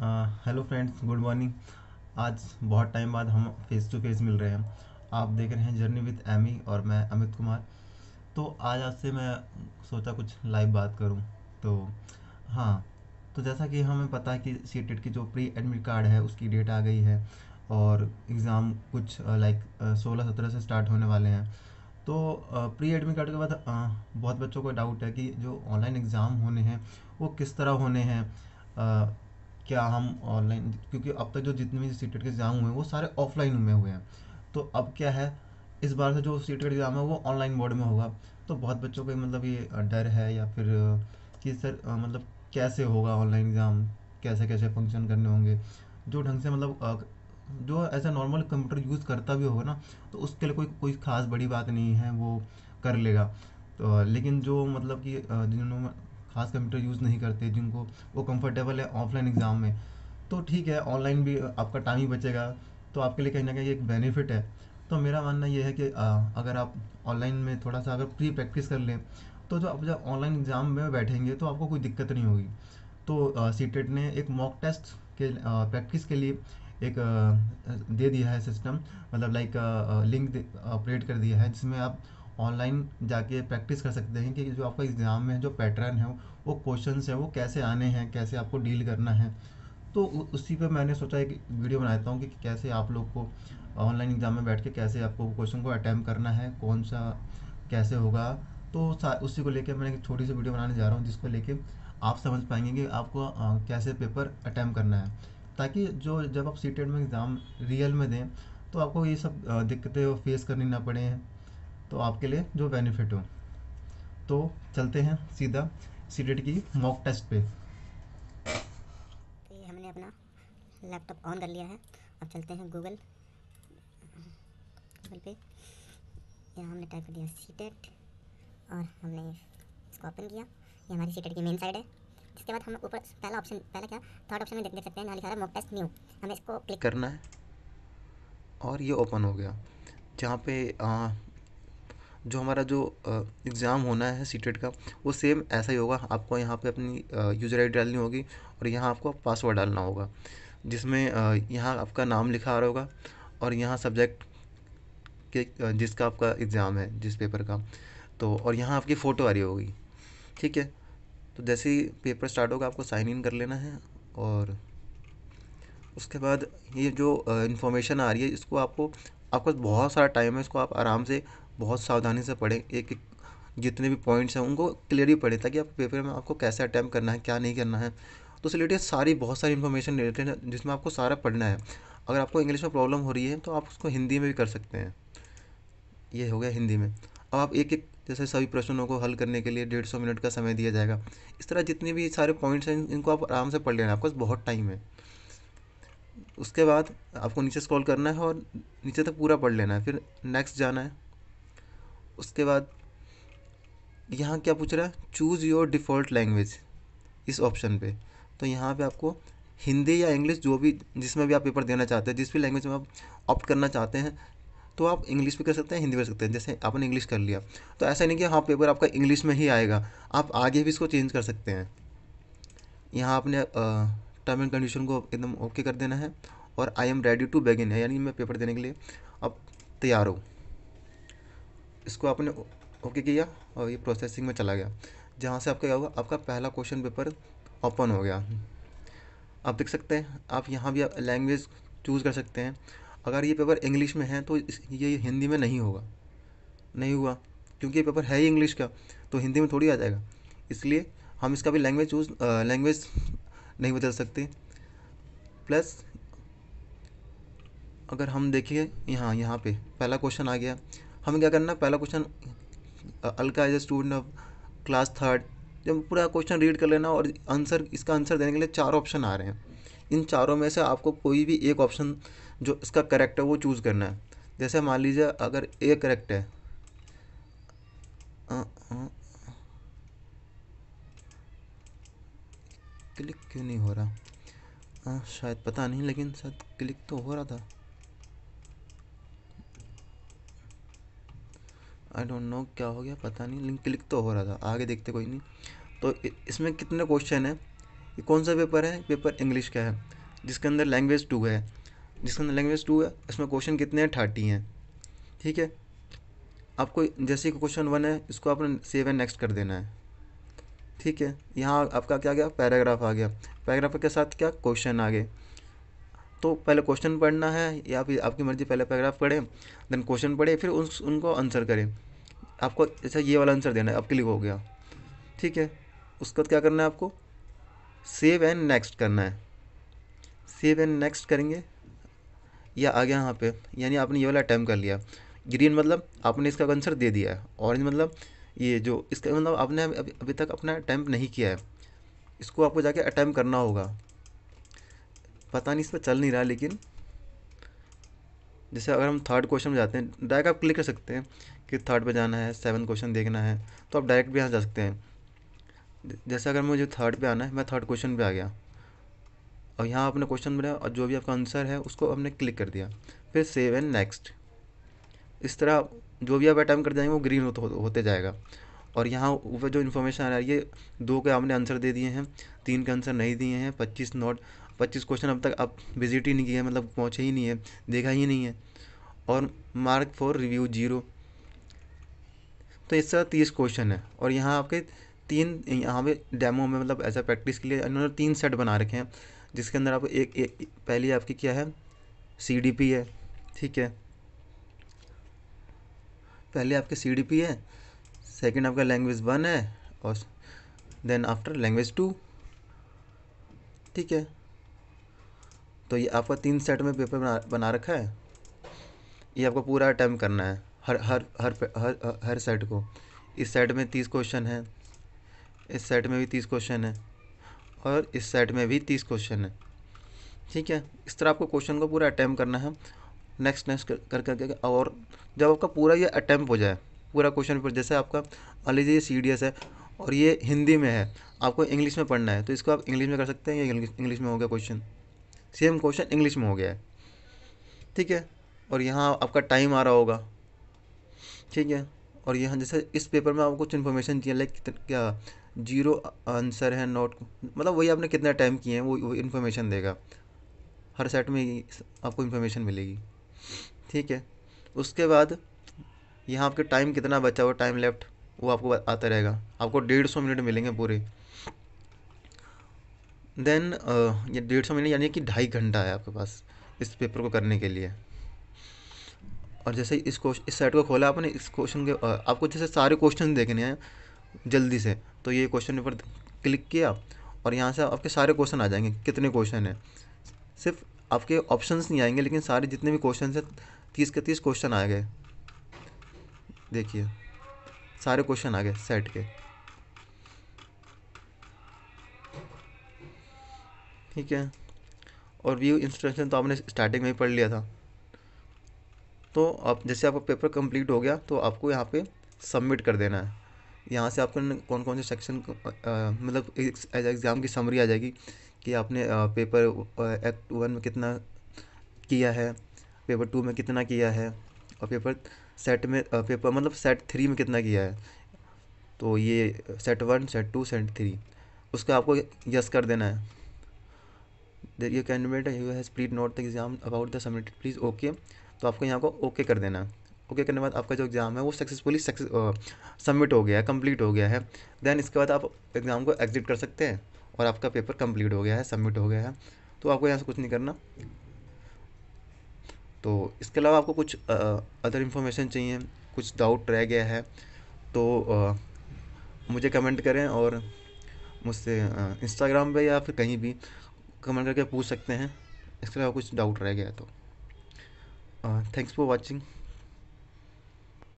hello friends good morning आज बहुत time बाद हम फेस टू फेस मिल रहे हैं आप देख रहे हैं जर्नी विद एमी और मैं अमित कुमार तो आज आपसे मैं सोचा कुछ लाइव बात करूं तो हाँ तो जैसा कि हमें पता है कि सी टेट की जो प्री एडमिट कार्ड है उसकी डेट आ गई है और एग्ज़ाम कुछ लाइक uh, uh, सोलह सत्रह से स्टार्ट होने वाले हैं तो प्री एडमिट कार्ड के बाद uh, बहुत बच्चों को डाउट है कि जो ऑनलाइन एग्ज़ाम होने हैं वो किस तरह होने हैं क्या हम ऑनलाइन क्योंकि अब तक जो जितने भी सीटेट के एग्ज़ाम हुए वो सारे ऑफलाइन में हुए हैं तो अब क्या है इस बार से जो सीटेट एग्ज़ाम है वो ऑनलाइन बोर्ड में होगा तो बहुत बच्चों को मतलब ये डर है या फिर कि सर मतलब कैसे होगा ऑनलाइन एग्ज़ाम कैसे कैसे फंक्शन करने होंगे जो ढंग से मतलब जो ऐसा नॉर्मल कंप्यूटर यूज़ करता भी होगा ना तो उसके लिए कोई कोई ख़ास बड़ी बात नहीं है वो कर लेगा तो लेकिन जो मतलब कि जिन्होंने खास कंप्यूटर यूज़ नहीं करते जिनको वो कंफर्टेबल है ऑफलाइन एग्ज़ाम में तो ठीक है ऑनलाइन भी आपका टाइम ही बचेगा तो आपके लिए कहीं ना कहीं एक बेनिफिट है तो मेरा मानना यह है कि आ, अगर आप ऑनलाइन में थोड़ा सा अगर प्री प्रैक्टिस कर लें तो जो आप जब ऑनलाइन एग्ज़ाम में बैठेंगे तो आपको कोई दिक्कत नहीं होगी तो सी e ने एक मॉक टेस्ट के प्रैक्टिस के लिए एक आ, दे दिया है सिस्टम मतलब लाइक लिंक अपडेट कर दिया है जिसमें आप ऑनलाइन जाके प्रैक्टिस कर सकते हैं कि जो आपका एग्ज़ाम में जो पैटर्न है वो क्वेश्चन हैं वो कैसे आने हैं कैसे आपको डील करना है तो उसी पर मैंने सोचा एक वीडियो बनाता हूँ कि कैसे आप लोग को ऑनलाइन एग्ज़ाम में बैठ के कैसे आपको क्वेश्चन को अटैम्प करना है कौन सा कैसे होगा तो उसी को लेकर मैं एक छोटी सी वीडियो बनाने जा रहा हूँ जिसको लेके आप समझ पाएंगे कि आपको आ, कैसे पेपर अटैम्प करना है ताकि जो जब आप सीटेड में एग्ज़ाम रियल में दें तो आपको ये सब दिक्कतें फेस करनी ना पड़े तो आपके लिए जो बेनिफिट हो तो चलते हैं सीधा सीडेट e की मॉक टेस्ट पे तो हमने अपना लैपटॉप ऑन कर लिया है अब चलते हैं गूगल गूगल पे यहाँ हमने टाइप कर दिया सीटेट e और हमने इसको ओपन किया ये हमारी सीटेट e की मेन साइड है इसके बाद हम ऊपर पहला ऑप्शन पहला क्या थर्ड ऑप्शन में देख, सकते हैं लिखा है मॉक टेस्ट न्यू हमें इसको क्लिक करना है और ये ओपन हो गया जहाँ पे आ, जो हमारा जो एग्ज़ाम होना है सी e का वो सेम ऐसा ही होगा आपको यहाँ पे अपनी यूज़र आई डी डालनी होगी और यहाँ आपको पासवर्ड डालना होगा जिसमें यहाँ आपका नाम लिखा आ रहा होगा और यहाँ सब्जेक्ट के जिसका आपका एग्ज़ाम है जिस पेपर का तो और यहाँ आपकी फ़ोटो आ रही होगी ठीक है तो जैसे ही पेपर स्टार्ट होगा आपको साइन इन कर लेना है और उसके बाद ये जो इन्फॉर्मेशन आ रही है इसको आपको आपका बहुत सारा टाइम है इसको आप आराम से बहुत सावधानी से पढ़ें एक एक जितने भी पॉइंट्स हैं उनको क्लियरली पढ़ें ताकि आप पेपर में आपको कैसे अटैम्प्ट करना है क्या नहीं करना है तो उससे रिलेटेड सारी बहुत सारी इन्फॉर्मेशन रिलेटेड है जिसमें आपको सारा पढ़ना है अगर आपको इंग्लिश में प्रॉब्लम हो रही है तो आप उसको हिंदी में भी कर सकते हैं ये हो गया हिंदी में अब आप एक एक जैसे सभी प्रश्नों को हल करने के लिए डेढ़ सौ मिनट का समय दिया जाएगा इस तरह जितने भी सारे पॉइंट्स हैं इनको आप आराम से पढ़ लेना आपके पास बहुत टाइम है उसके बाद आपको नीचे स्क्रॉल करना है और नीचे तक पूरा पढ़ लेना है फिर नेक्स्ट जाना है उसके बाद यहाँ क्या पूछ रहा है चूज़ योर डिफ़ॉल्ट लैंग्वेज इस ऑप्शन पे तो यहाँ पे आपको हिंदी या इंग्लिश जो भी जिसमें भी आप पेपर देना चाहते हैं जिस भी लैंग्वेज में आप ऑप्ट करना चाहते हैं तो आप इंग्लिश भी कर सकते हैं हिंदी भी कर सकते हैं जैसे आपने इंग्लिश कर लिया तो ऐसा नहीं कि हाँ पेपर आपका इंग्लिश में ही आएगा आप आगे भी इसको चेंज कर सकते हैं यहाँ आपने टर्म एंड कंडीशन को एकदम ओके कर देना है और I am ready to begin है यानी मैं पेपर देने के लिए अब तैयार हूँ इसको आपने ओके किया और ये प्रोसेसिंग में चला गया जहाँ से आपका क्या हुआ आपका पहला क्वेश्चन पेपर ओपन हो गया आप देख सकते हैं आप यहाँ भी लैंग्वेज चूज़ कर सकते हैं अगर ये पेपर इंग्लिश में है तो ये हिंदी में नहीं होगा नहीं हुआ क्योंकि ये पेपर है ही इंग्लिश का तो हिंदी में थोड़ी आ जाएगा इसलिए हम इसका भी लैंग्वेज चूज लैंग्वेज नहीं बदल सकते प्लस अगर हम देखिए यहाँ यहाँ पे पहला क्वेश्चन आ गया हमें क्या करना है पहला question Alka as a student of class third जब पूरा क्वेश्चन रीड कर लेना और आंसर इसका आंसर देने के लिए चार ऑप्शन आ रहे हैं इन चारों में से आपको कोई भी एक ऑप्शन जो इसका करेक्ट है वो चूज़ करना है जैसे मान लीजिए अगर ए करेक्ट है क्लिक क्यों नहीं हो रहा आ, शायद पता नहीं लेकिन शायद क्लिक तो हो रहा था आई डोंट नो क्या हो गया पता नहीं लिंक क्लिक तो हो रहा था आगे देखते कोई नहीं तो इसमें कितने क्वेश्चन हैं ये कौन सा पेपर है पेपर इंग्लिश का है जिसके अंदर लैंग्वेज टू है जिसके अंदर लैंग्वेज टू है इसमें क्वेश्चन कितने हैं थर्टी हैं ठीक है आपको जैसे ही क्वेश्चन वन है इसको आपने सेव एंड नेक्स्ट कर देना है ठीक है यहाँ आपका क्या गया पैराग्राफ आ गया पैराग्राफ के साथ क्या क्वेश्चन आ गए तो पहले क्वेश्चन पढ़ना है या फिर आपकी मर्ज़ी पहले पैराग्राफ पढ़ें देन क्वेश्चन पढ़े फिर उन, उनको आंसर करें आपको अच्छा ये वाला आंसर देना है अब क्लिक हो गया ठीक है उसके बाद क्या करना है आपको सेव एंड नेक्स्ट करना है सेव एंड नेक्स्ट करेंगे या आ गया यहाँ पे यानी आपने ये वाला अटैम्प कर लिया ग्रीन मतलब आपने इसका आंसर दे दिया है ऑरेंज मतलब ये जो इसका मतलब आपने अभी, अभी तक अपना अटैम्प नहीं किया है इसको आपको जाके अटैम्प करना होगा पता नहीं इस पर चल नहीं रहा लेकिन जैसे अगर हम थर्ड क्वेश्चन में जाते हैं डायरेक्ट आप क्लिक कर सकते हैं कि थर्ड पे जाना है सेवन क्वेश्चन देखना है तो आप डायरेक्ट भी यहाँ जा सकते हैं जैसे अगर मुझे थर्ड पे आना है मैं थर्ड क्वेश्चन पे आ गया और यहाँ आपने क्वेश्चन बनाया और जो भी आपका आंसर है उसको आपने क्लिक कर दिया फिर सेव एंड नेक्स्ट इस तरह जो भी आप अटैम्प कर जाएंगे वो ग्रीन हो, होते जाएगा और यहाँ ऊपर जो इन्फॉर्मेशन आ रहा है ये दो के आपने आंसर दे दिए हैं तीन के आंसर नहीं दिए हैं पच्चीस नोट पच्चीस क्वेश्चन अब तक आप विजिट ही नहीं किए मतलब पहुँचे ही नहीं है देखा ही नहीं है और मार्क फॉर रिव्यू जीरो तो इस तरह तीस क्वेश्चन है और यहाँ आपके तीन यहाँ पे डेमो में मतलब एज ए प्रैक्टिस के लिए इन्होंने तीन सेट बना रखे हैं जिसके अंदर आप एक, एक पहली आपकी क्या है सी है ठीक है पहले आपके सी डी पी है सेकेंड आपका लैंग्वेज वन है और देन आफ्टर लैंग्वेज टू ठीक है तो ये आपका तीन सेट में पेपर बना बना रखा है ये आपको पूरा अटैम्प करना है हर हर हर हर हर सेट को इस सेट में तीस क्वेश्चन हैं इस सेट में भी तीस क्वेश्चन हैं और इस सेट में भी तीस क्वेश्चन हैं ठीक है इस तरह आपको क्वेश्चन को पूरा अटैम्प करना है नेक्स्ट नेक्स्ट कर कर करके और जब आपका पूरा ये अटैम्प हो जाए पूरा क्वेश्चन पेपर जैसे आपका मान लीजिए ये सी डी एस है और ये हिंदी में है आपको इंग्लिश में पढ़ना है तो इसको आप इंग्लिश में कर सकते हैं या इंग्लिश में हो गया क्वेश्चन सेम क्वेश्चन इंग्लिश में हो गया है ठीक है और यहाँ आपका टाइम आ रहा होगा ठीक है और यहाँ जैसे इस पेपर में आपको कुछ इन्फॉर्मेशन दिया लाइक क्या जीरो आंसर है नोट मतलब वही आपने कितना टाइम किए हैं वो वो इन्फॉर्मेशन देगा हर सेट में आपको इन्फॉर्मेशन मिलेगी ठीक है उसके बाद यहाँ आपके टाइम कितना बचा हुआ टाइम लेफ्ट वो आपको आता रहेगा आपको डेढ़ सौ मिनट मिलेंगे पूरे देन ये डेढ़ सौ मिनट यानी कि ढाई घंटा है आपके पास इस पेपर को करने के लिए और जैसे इस क्वेश्चन इस सेट को खोला आपने इस क्वेश्चन के आपको जैसे सारे क्वेश्चन देखने हैं जल्दी से तो ये क्वेश्चन पेपर क्लिक किया और यहाँ से आपके सारे क्वेश्चन आ जाएंगे कितने क्वेश्चन हैं सिर्फ आपके ऑप्शंस नहीं आएंगे लेकिन सारे जितने भी क्वेश्चन हैं तीस के तीस क्वेश्चन आ गए देखिए सारे क्वेश्चन आ गए सेट के ठीक है और व्यू इंस्ट्रक्शन तो आपने स्टार्टिंग में ही पढ़ लिया था तो आप जैसे आपका पेपर कंप्लीट हो गया तो आपको यहाँ पे सबमिट कर देना है यहाँ से आपको कौन कौन से सेक्शन मतलब एग्ज़ाम की समरी आ जाएगी कि आपने आ, पेपर एक्ट वन में कितना किया है पेपर टू में कितना किया है और पेपर सेट में आ, पेपर मतलब सेट थ्री में कितना किया है तो ये set one set two set three उसका आपको यस कर देना है there you candidate has plead not the exam about the submitted please okay तो आपको यहाँ को ओके कर देना ओके करने के बाद आपका जो एग्ज़ाम है वो सक्सेसफुली सक्सेस सबमिट हो गया है कम्प्लीट हो गया है देन इसके बाद आप एग्ज़ाम को एग्ज़िट कर सकते हैं और आपका पेपर कम्प्लीट हो गया है सबमिट हो गया है तो आपको यहाँ से कुछ नहीं करना तो इसके अलावा आपको कुछ अदर इन्फॉर्मेशन चाहिए कुछ डाउट रह गया है तो आ, मुझे कमेंट करें और मुझसे इंस्टाग्राम पे या फिर कहीं भी कमेंट करके पूछ सकते हैं इसके अलावा कुछ डाउट रह गया तो uh, thanks for watching